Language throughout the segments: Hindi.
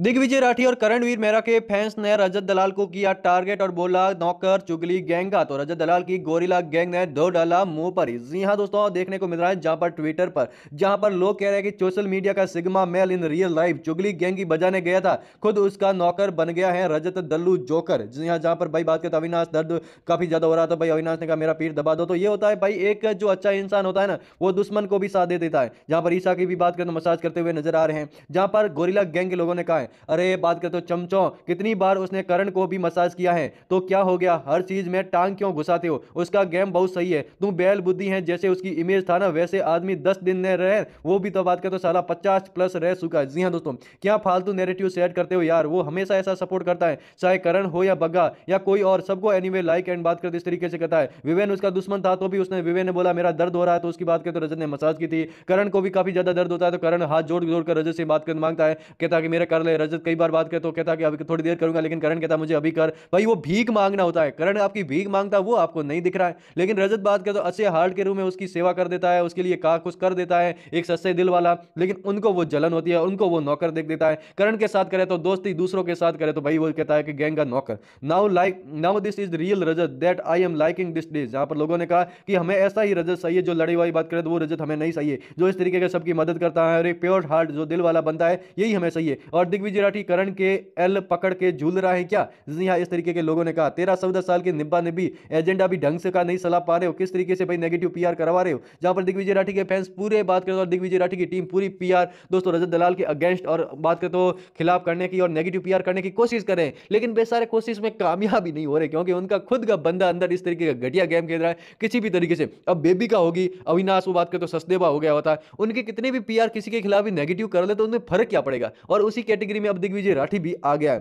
दिग्विजय राठी और करणवीर मेहरा के फैंस ने रजत दलाल को किया टारगेट और बोला नौकर चुगली गैंग का तो रजत दलाल की गोरिला गैंग ने दो डाला मुंह पर ही जी हाँ दोस्तों देखने को मिल रहा है जहां पर ट्विटर पर जहां पर लोग कह रहे हैं कि सोशल मीडिया का sigma male in real life चुगली गैंग की बजाने गया था खुद उसका नौकर बन गया है रजत दल्लू जोकर जी हाँ जहां पर भाई बात करते अविनाश दर्द काफी ज्यादा हो रहा था भाई अविनाश ने कहा मेरा पीठ दबा दो तो ये होता है भाई एक जो अच्छा इंसान होता है ना वो दुश्मन को भी साथ दे देता है जहां पर ईसा की भी बात करते मसाज करते हुए नजर आ रहे हैं जहां पर गोरिला गैंग के लोगों ने कहा है अरे बात करते हो चमचों कितनी बार उसने करण को भी मसाज किया है तो क्या हो गया हर चीज में टांग क्यों घुसाते हो उसका गेम बहुत सही है तू बैल बुद्धि है जैसे उसकी इमेज था ना वैसे आदमी दस दिन में रहे वो भी तो बात करते हो साला पचास प्लस रह चुका जी हाँ दोस्तों क्या फालतू नेरेटिव सेट करते हो यार वो हमेशा ऐसा सपोर्ट करता है चाहे करण हो या बग्गा या कोई और सबको एनी लाइक एंड बात करते तो इस तरीके से करता है विवेन उसका दुश्मन था तो भी उसने विवेन ने बोला मेरा दर्द हो रहा है तो उसकी बात करते तो रजत ने मसाज की थी करण को भी काफी ज्यादा दर्द होता है तो करण हाथ जोड़ जोड़ कर रजत से बात कर मांगता है कहता है कि मेरा कर ले बोले रजत कई बार बात करते तो कहता कि अभी थोड़ी देर करूंगा लेकिन करण कहता मुझे अभी कर भाई वो भीख मांगना होता है करण आपकी भीख मांगता वो आपको नहीं दिख रहा है लेकिन रजत बात करते तो अच्छे हार्ट के रूप में उसकी सेवा कर देता है उसके लिए का कुछ कर देता है एक सस्ते दिल वाला लेकिन उनको वो जलन होती है उनको वो नौकर देख देता है करण के साथ करे तो दोस्ती दूसरों के साथ करे तो भाई वो कहता है कि गैंग का नौकर now like now this is real Rajat that I am liking this days जहाँ पर लोगों ने कहा कि हमें ऐसा ही रजत सही है जो लड़ाई वाली बात करे तो वो रजत हमें नहीं सही है जो इस तरीके का सबकी मदद करता है और एक प्योर हार्ट जो दिल वाला बनता है यही हमें सही है और दिख दिग्विजय राठी करण के एल पकड़ के झूल रहा है क्या यहाँ इस तरीके के लोगों ने कहा तेरह चौदह साल के निब्बा ने भी एजेंडा भी ढंग से का नहीं सलाह पा रहे हो किस तरीके से भाई नेगेटिव पीआर करवा रहे हो जहां पर दिग्विजय राठी के फैंस पूरे बात करें तो दिग्विजय राठी की टीम पूरी पीआर दोस्तों रजत दलाल के अगेंस्ट और बात करते हो खिलाफ करने की और नेगेटिव पीआर करने की कोशिश करें लेकिन बेसारे कोशिश में कामयाबी नहीं हो रहे क्योंकि उनका खुद का बंदा अंदर इस तरीके का घटिया गेम खेल रहा है किसी भी तरीके से अब बेबी का होगी अविनाश वो बात करते हो ससदेवा हो गया होता है उनके कितने भी पी किसी के खिलाफ भी नेगेटिव कर ले तो उनमें फर्क क्या पड़ेगा और उसी कैटेगरी कैटेगरी में अब दिग्विजय राठी भी आ गया है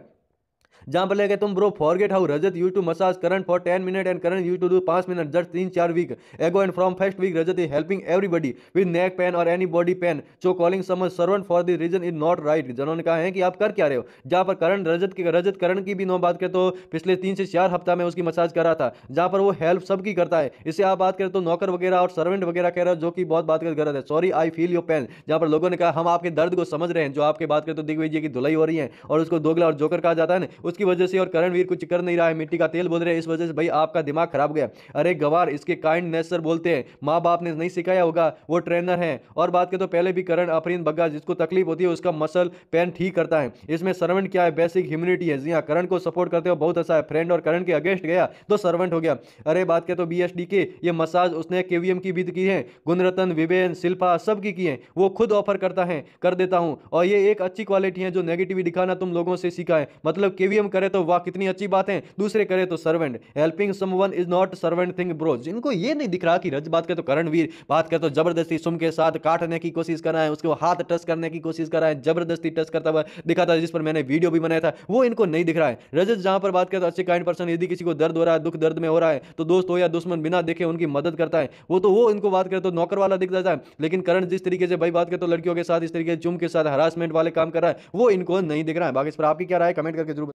जहां पर लेके तुम bro forget how Rajat use to massage current for ten minute and current use to do पांच मिनट जस्ट तीन चार week ago and from first week Rajat is helping everybody with neck pain और any body pain so calling some servant for the reason is not right जिन्होंने कहा है कि आप कर क्या रहे हो जहां पर करण रजत की रजत करण की भी नो बात करें तो पिछले तीन से चार हफ्ता में उसकी मसाज करा था जहां पर वो हेल्प सबकी करता है इसे आप बात करें तो नौकर वगैरह और सर्वेंट वगैरह कह रहे हो जो कि बहुत बात कर गलत है sorry I feel your pain जहां पर लोगों ने कहा हम आपके दर्द को समझ रहे हैं जो आपके बात करें तो दिख लीजिए कि धुलाई हो रही है और उसको दोगला और जोकर कहा जाता है उसकी वजह से और करण वीर कुछ कर नहीं रहा है मिट्टी का तेल बोल रहे हैं इस वजह से भाई आपका दिमाग खराब गया अरे गवार इसके काइंडनेस सर बोलते हैं माँ बाप ने नहीं सिखाया होगा वो ट्रेनर हैं और बात करें तो पहले भी करण अफरीन बग्गा जिसको तकलीफ होती है उसका मसल पेन ठीक करता है इसमें सर्वेंट क्या है बेसिक ह्यूमिनिटी है जी हाँ करण को सपोर्ट करते हो बहुत अच्छा है फ्रेंड और करण के अगेंस्ट गया तो सर्वेंट हो गया अरे बात करें तो बी के ये मसाज उसने के की भी की है गुणरत्न विवेन शिल्पा सब की की है वो खुद ऑफर करता है कर देता हूँ और ये एक अच्छी क्वालिटी है जो नेगेटिव दिखाना तुम लोगों से सीखा है मतलब के ईवीएम करे तो वाह कितनी अच्छी बात है दूसरे करे तो servant helping someone is not servant thing bro जिनको ये नहीं दिख रहा कि रज बात करे तो करणवीर बात करे तो जबरदस्ती सुम के साथ काटने की कोशिश कर रहा है उसको हाथ टच करने की कोशिश कर रहा है जबरदस्ती टच करता हुआ दिखा था जिस पर मैंने वीडियो भी बनाया था वो इनको नहीं दिख रहा है रजत जहां पर बात करे तो अच्छे काइंड पर्सन यदि किसी को दर्द हो रहा है दुख दर्द में हो रहा है तो दोस्त हो या दुश्मन बिना देखे उनकी मदद करता है वो तो वो इनको बात करे तो नौकर वाला दिख जाता है लेकिन करण जिस तरीके से भाई बात करे तो लड़कियों के साथ इस तरीके से चुम के साथ हरासमेंट वाले काम कर रहा है वो इनको नहीं दिख रहा है बाकी इस पर आपकी क्या राय कमेंट करके जरूर